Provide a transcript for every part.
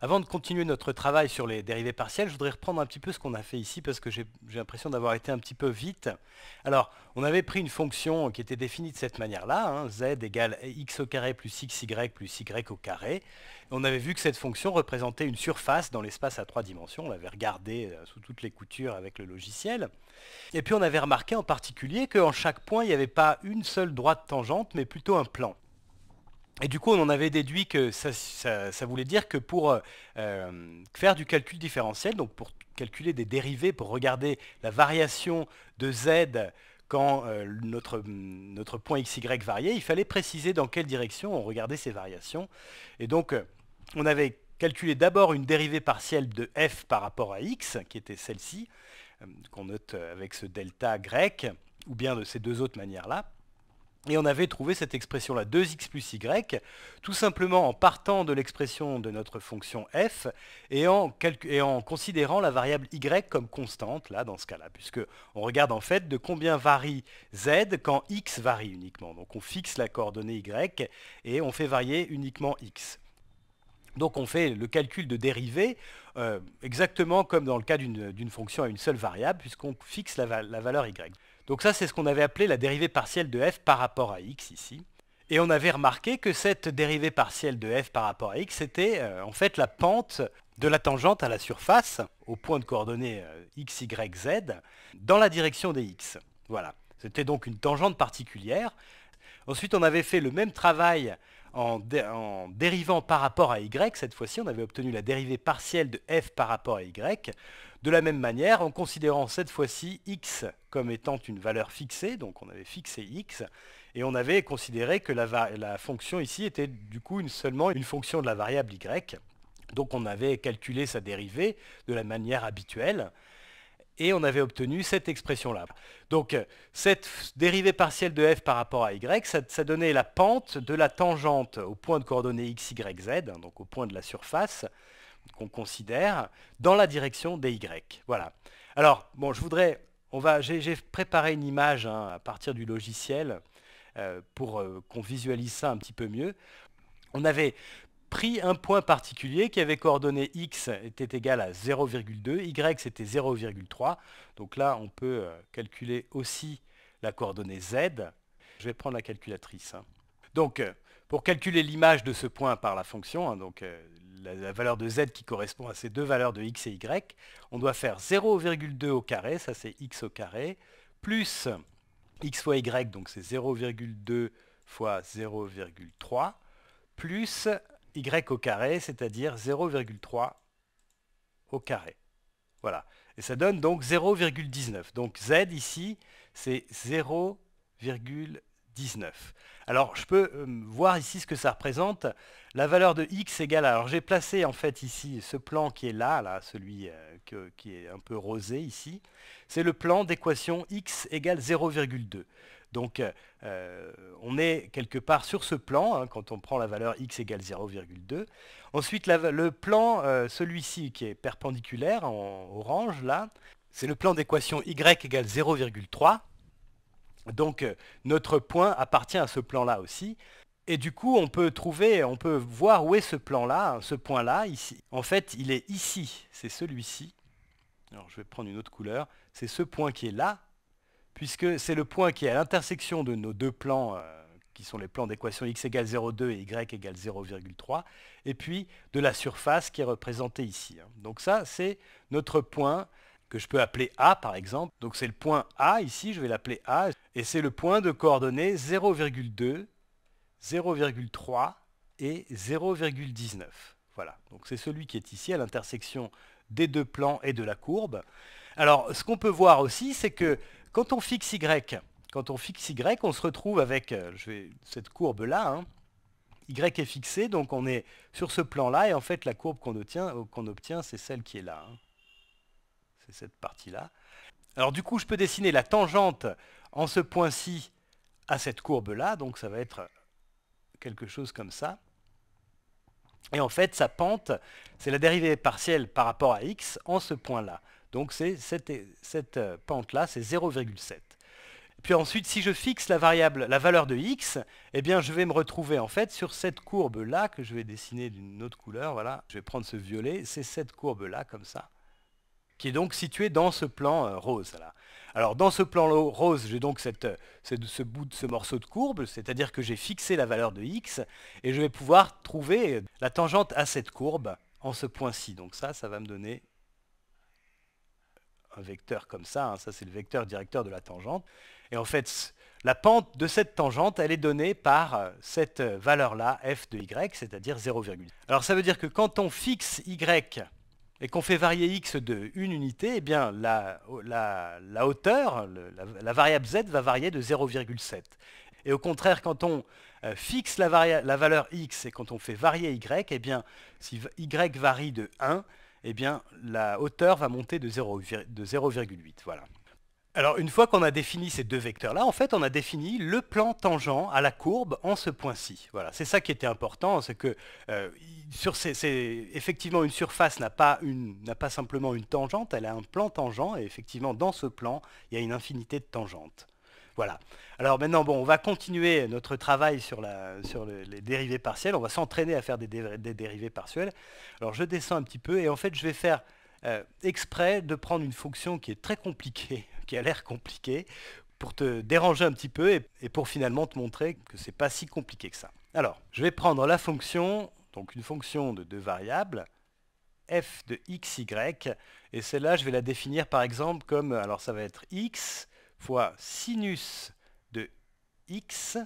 Avant de continuer notre travail sur les dérivées partielles, je voudrais reprendre un petit peu ce qu'on a fait ici parce que j'ai l'impression d'avoir été un petit peu vite. Alors, on avait pris une fonction qui était définie de cette manière-là, hein, z égale x au carré plus xy plus y au carré. on avait vu que cette fonction représentait une surface dans l'espace à trois dimensions. On l'avait regardé euh, sous toutes les coutures avec le logiciel. Et puis on avait remarqué en particulier qu'en chaque point, il n'y avait pas une seule droite tangente, mais plutôt un plan. Et du coup, on en avait déduit que ça, voulait dire que pour euh, euh, faire du calcul différentiel, donc pour calculer des dérivés, pour regarder la variation de z quand euh, notre, notre point y variait, il fallait préciser dans quelle direction on regardait ces variations. Et donc, on avait calculé d'abord une dérivée partielle de f par rapport à x, qui était celle-ci, qu'on note avec ce delta grec, ou bien de ces deux autres manières-là. Et on avait trouvé cette expression-là, 2x plus y, tout simplement en partant de l'expression de notre fonction f et en, considérant la variable y comme constante, là, dans ce cas-là, puisque on regarde en fait de combien varie z quand x varie uniquement. Donc on fixe la coordonnée y et on fait varier uniquement x. Donc on fait le calcul de dérivée euh, exactement comme dans le cas d'une fonction à une seule variable, puisqu'on fixe la valeur y. Donc ça, c'est ce qu'on avait appelé la dérivée partielle de f par rapport à x ici. Et on avait remarqué que cette dérivée partielle de f par rapport à x, c'était euh, en fait la pente de la tangente à la surface, au point de coordonnées euh, x, y, z, dans la direction des x. Voilà. C'était donc une tangente particulière. Ensuite, on avait fait le même travail en dérivant par rapport à y. Cette fois-ci, on avait obtenu la dérivée partielle de f par rapport à y. De la même manière, en considérant cette fois-ci x comme étant une valeur fixée, donc on avait fixé x, et on avait considéré que la, fonction ici était du coup seulement une fonction de la variable y, donc on avait calculé sa dérivée de la manière habituelle, et on avait obtenu cette expression-là. Donc cette dérivée partielle de f par rapport à y, ça, ça, donnait la pente de la tangente au point de coordonnées x, y, z, hein, donc au point de la surface, qu'on considère dans la direction des Y. Voilà. Alors, bon, je voudrais, on va, j'ai préparé une image hein, à partir du logiciel euh, pour euh, qu'on visualise ça un petit peu mieux. On avait pris un point particulier qui avait coordonné x était égal à 0,2, y c'était 0,3. Donc là, on peut euh, calculer aussi la coordonnée z. Je vais prendre la calculatrice. Hein. Donc, pour calculer l'image de ce point par la fonction, hein, donc la, valeur de z qui correspond à ces deux valeurs de x et y, on doit faire 0,2 au carré, ça c'est x au carré, plus x fois y, donc c'est 0,2 fois 0,3, plus y au carré, c'est-à-dire 0,3 au carré. Voilà. Et ça donne donc 0,19. Donc z ici, c'est 0,19. Alors je peux euh, voir ici ce que ça représente. La valeur de x égale, alors j'ai placé en fait ici ce plan qui est là, là celui euh, qui est un peu rosé ici, c'est le plan d'équation x égale 0,2. Donc euh, on est quelque part sur ce plan, hein, quand on prend la valeur x égale 0,2. Ensuite le plan, celui-ci qui est perpendiculaire en orange là, c'est le plan d'équation y égale 0,3. Donc euh, notre point appartient à ce plan-là aussi. Et du coup, on peut trouver, on peut voir où est ce plan-là, hein, ce point-là, ici. En fait, il est ici, c'est celui-ci. Alors je vais prendre une autre couleur. C'est ce point qui est là, puisque c'est le point qui est à l'intersection de nos deux plans, euh, qui sont les plans d'équation x égale 0,2 et y égale 0,3, et puis de la surface qui est représentée ici. Hein. Donc ça, c'est notre point que je peux appeler A par exemple. Donc c'est le point A ici, je vais l'appeler A, et c'est le point de coordonnées 0,2, 0,3 et 0,19. Voilà, donc c'est celui qui est ici à l'intersection des deux plans et de la courbe. Alors ce qu'on peut voir aussi, c'est que quand on fixe Y, quand on fixe Y, on se retrouve avec euh, je vais, cette courbe-là, hein. y est fixé, donc on est sur ce plan-là, et en fait la courbe qu'on obtient, qu'on obtient c'est celle qui est là. Hein c'est cette partie-là. Alors du coup, je peux dessiner la tangente en ce point-ci à cette courbe-là, donc ça va être quelque chose comme ça. Et en fait, sa pente, c'est la dérivée partielle par rapport à x en ce point-là. Donc cette, cette pente-là, c'est 0,7. Puis ensuite, si je fixe la variable, la valeur de x, eh bien, je vais me retrouver en fait sur cette courbe-là que je vais dessiner d'une autre couleur. Voilà, je vais prendre ce violet, c'est cette courbe-là comme ça qui est donc situé dans ce plan euh, rose. Là. Alors dans ce plan rose, j'ai donc euh, cette, ce bout de ce morceau de courbe, c'est-à-dire que j'ai fixé la valeur de x, et je vais pouvoir trouver euh, la tangente à cette courbe en ce point-ci. Donc ça, ça va me donner un vecteur comme ça, hein. ça c'est le vecteur directeur de la tangente. Et en fait, la pente de cette tangente, elle est donnée par cette valeur-là, f de y, c'est-à-dire 0,1. Alors ça veut dire que quand on fixe y et qu'on fait varier x de une unité, eh bien la, hauteur, la, variable z va varier de 0,7. Et au contraire, quand on euh, fixe la, valeur x et quand on fait varier y, eh bien si y varie de 1, eh bien la hauteur va monter de 0,8. voilà. Alors une fois qu'on a défini ces deux vecteurs-là, en fait, on a défini le plan tangent à la courbe en ce point-ci. Voilà, c'est ça qui était important, c'est que euh, sur effectivement une surface n'a pas, pas, simplement une tangente, elle a un plan tangent, et effectivement dans ce plan, il y a une infinité de tangentes. Voilà. Alors maintenant, bon, on va continuer notre travail sur, sur les dérivées partielles. On va s'entraîner à faire des, dérivés partiels. dérivées partielles. Alors je descends un petit peu et en fait, je vais faire euh, exprès de prendre une fonction qui est très compliquée qui a l'air compliqué, pour te déranger un petit peu et, pour finalement te montrer que c'est pas si compliqué que ça. Alors, je vais prendre la fonction, donc une fonction de deux variables, f de x, y, et celle-là, je vais la définir par exemple comme, alors ça va être x fois sinus de x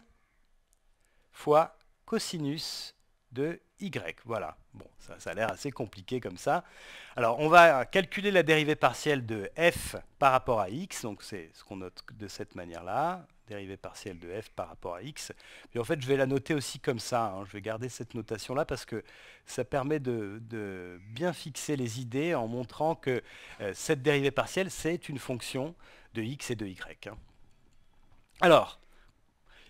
fois cosinus de y. Voilà, bon, ça, a l'air assez compliqué comme ça. Alors, on va calculer la dérivée partielle de f par rapport à x, donc c'est ce qu'on note de cette manière-là, dérivée partielle de f par rapport à x. Puis en fait, je vais la noter aussi comme ça, hein. je vais garder cette notation-là parce que ça permet de, bien fixer les idées en montrant que euh, cette dérivée partielle, c'est une fonction de x et de y. Hein. Alors,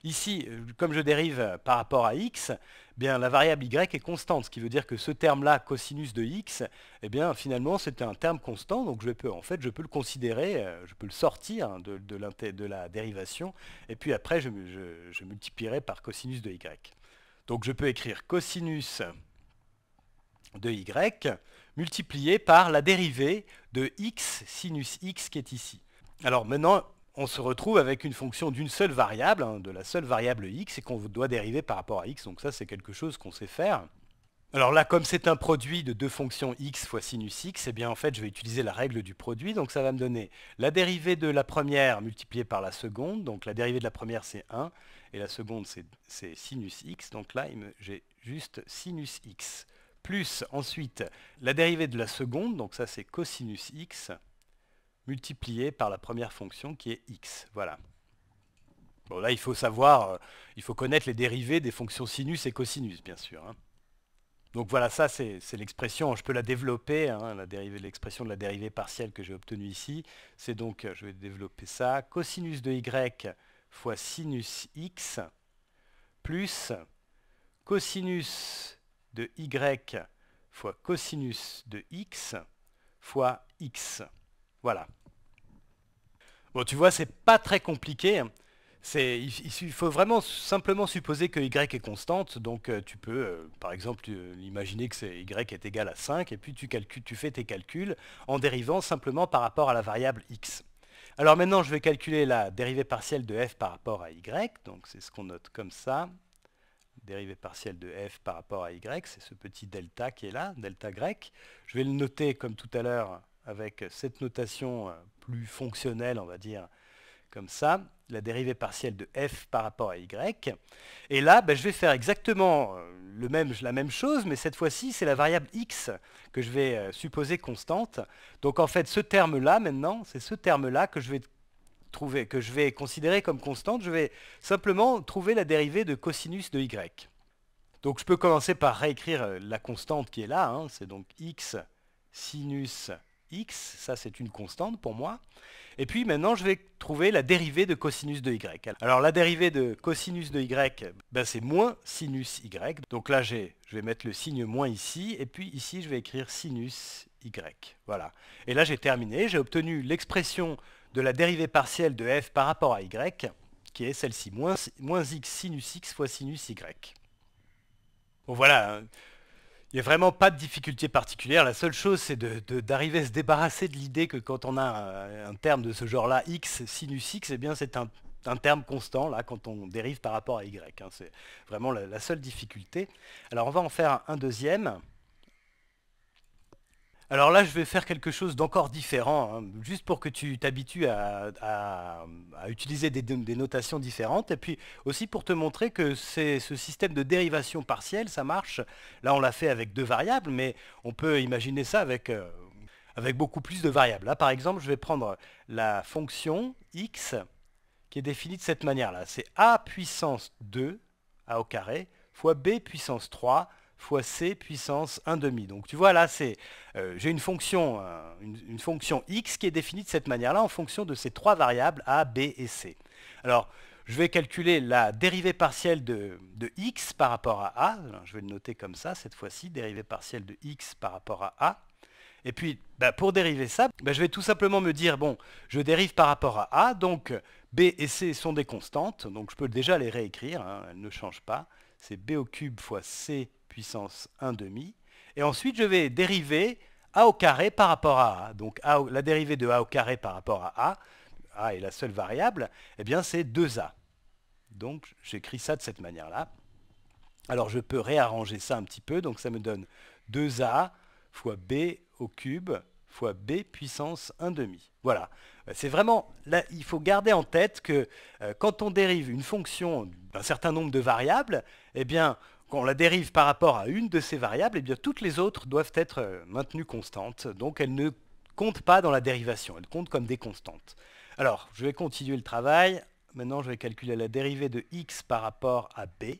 Ici, euh, comme je dérive euh, par rapport à x, eh bien, la variable y est constante, ce qui veut dire que ce terme-là, cosinus de x, eh bien, finalement, c'est un terme constant, donc je peux, en fait, je peux le considérer, euh, je peux le sortir hein, de, la dérivation, et puis après, je, je, multiplierai par cosinus de y. Donc je peux écrire cosinus de y multiplié par la dérivée de x sinus x qui est ici. Alors maintenant, on se retrouve avec une fonction d'une seule variable, hein, de la seule variable x, et qu'on doit dériver par rapport à x. Donc ça, c'est quelque chose qu'on sait faire. Alors là, comme c'est un produit de deux fonctions x fois sinus x, eh bien en fait, je vais utiliser la règle du produit, donc ça va me donner la dérivée de la première multipliée par la seconde, donc la dérivée de la première c'est 1, et la seconde c'est sinus x, donc là j'ai juste sinus x, plus ensuite la dérivée de la seconde, donc ça c'est cosinus x, multiplié par la première fonction qui est x. Voilà. Bon là il faut savoir, euh, il faut connaître les dérivés des fonctions sinus et cosinus bien sûr. Hein. Donc voilà, ça c'est l'expression, je peux la développer, hein, l'expression de la dérivée partielle que j'ai obtenue ici. C'est donc, euh, je vais développer ça, cosinus de y fois sinus x plus cosinus de y fois cosinus de x fois x. Voilà. Bon, tu vois, c'est pas très compliqué. Il, faut vraiment simplement supposer que y est constante, donc euh, tu peux, euh, par exemple, euh, imaginer que y est égal à 5, et puis tu, tu fais tes calculs en dérivant simplement par rapport à la variable x. Alors maintenant, je vais calculer la dérivée partielle de f par rapport à y, donc c'est ce qu'on note comme ça. Dérivée partielle de f par rapport à y, c'est ce petit delta qui est là, delta grec. Je vais le noter comme tout à l'heure avec cette notation euh, plus fonctionnelle, on va dire, comme ça, la dérivée partielle de f par rapport à y. Et là, ben, je vais faire exactement euh, la même chose, mais cette fois-ci, c'est la variable x que je vais euh, supposer constante. Donc en fait, ce terme-là, maintenant, c'est ce terme-là que je vais trouver, que je vais considérer comme constante. Je vais simplement trouver la dérivée de cosinus de y. Donc je peux commencer par réécrire la constante qui est là, hein. c'est donc x sinus x, ça c'est une constante pour moi. Et puis maintenant je vais trouver la dérivée de cosinus de y. Alors la dérivée de cosinus de y, ben, c'est moins sinus y. Donc là j'ai, je vais mettre le signe moins ici, et puis ici je vais écrire sinus y. Voilà. Et là j'ai terminé, j'ai obtenu l'expression de la dérivée partielle de f par rapport à y, qui est celle-ci, moins, x sinus x fois sinus y. Bon voilà, hein. Il n'y a vraiment pas de difficulté particulière. La seule chose, c'est d'arriver à se débarrasser de l'idée que quand on a un, terme de ce genre-là, x, sinus x, eh bien c'est un, terme constant, là, quand on dérive par rapport à y. Hein. C'est vraiment la, seule difficulté. Alors on va en faire un deuxième. Alors là, je vais faire quelque chose d'encore différent, hein, juste pour que tu t'habitues à, utiliser des, notations différentes, et puis aussi pour te montrer que ce système de dérivation partielle, ça marche. Là, on l'a fait avec deux variables, mais on peut imaginer ça avec, euh, avec beaucoup plus de variables. Là, par exemple, je vais prendre la fonction x qui est définie de cette manière-là. C'est a puissance 2, a au carré, fois b puissance 3, fois c puissance 1 demi. Donc tu vois là, euh, j'ai euh, une fonction x qui est définie de cette manière-là en fonction de ces trois variables a, b et c. Alors je vais calculer la dérivée partielle de, x par rapport à a. je vais le noter comme ça cette fois-ci, dérivée partielle de x par rapport à a. Et puis, bah, pour dériver ça, bah, je vais tout simplement me dire, bon, je dérive par rapport à a, donc b et c sont des constantes, donc je peux déjà les réécrire, hein, elles ne changent pas c'est b au cube fois c puissance 1 demi. Et ensuite, je vais dériver a au carré par rapport à a. Donc la dérivée de a au carré par rapport à a, a est la seule variable, eh bien c'est 2a. Donc j'écris ça de cette manière-là. Alors je peux réarranger ça un petit peu, donc ça me donne 2a fois b au cube fois b puissance 1 demi. Voilà. Euh, c'est vraiment, là, il faut garder en tête que euh, quand on dérive une fonction d'un certain nombre de variables, eh bien, quand on la dérive par rapport à une de ces variables, eh bien, toutes les autres doivent être euh, maintenues constantes. Donc, elles ne comptent pas dans la dérivation, elles comptent comme des constantes. Alors, je vais continuer le travail. Maintenant, je vais calculer la dérivée de x par rapport à b.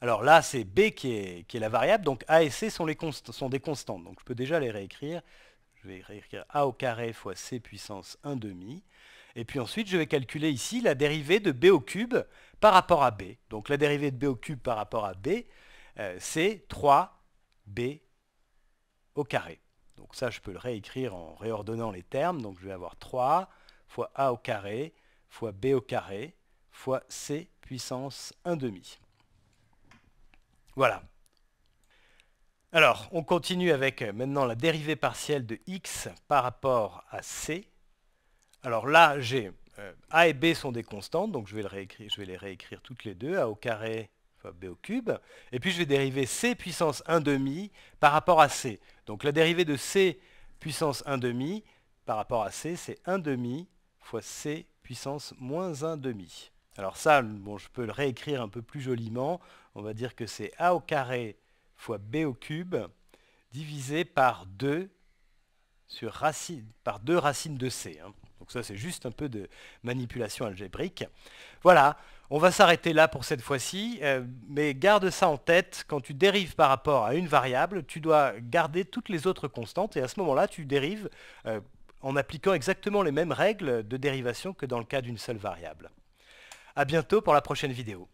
Alors là, c'est b qui est, la variable, donc a et c sont, sont des constantes. Donc je peux déjà les réécrire. Je vais écrire a au carré fois c puissance 1 demi. Et puis ensuite, je vais calculer ici la dérivée de b au cube par rapport à b. Donc la dérivée de b au cube par rapport à b, euh, c'est 3b au carré. Donc ça, je peux le réécrire en réordonnant les termes. Donc je vais avoir 3 fois a au carré fois b au carré fois c puissance 1 demi. Voilà. Alors, on continue avec euh, maintenant la dérivée partielle de x par rapport à c. Alors là, j'ai euh, a et b sont des constantes, donc je vais, les réécrire toutes les deux, a au carré fois b au cube. Et puis je vais dériver c puissance 1 demi par rapport à c. Donc la dérivée de c puissance 1 demi par rapport à c, c'est 1 demi fois c puissance moins 1 demi. Alors ça, bon, je peux le réécrire un peu plus joliment. On va dire que c'est a au carré fois b au cube divisé par 2 sur racine, par 2 racines de c. Hein. Donc ça, c'est juste un peu de manipulation algébrique. Voilà, on va s'arrêter là pour cette fois-ci, euh, mais garde ça en tête, quand tu dérives par rapport à une variable, tu dois garder toutes les autres constantes, et à ce moment-là, tu dérives euh, en appliquant exactement les mêmes règles de dérivation que dans le cas d'une seule variable. A bientôt pour la prochaine vidéo.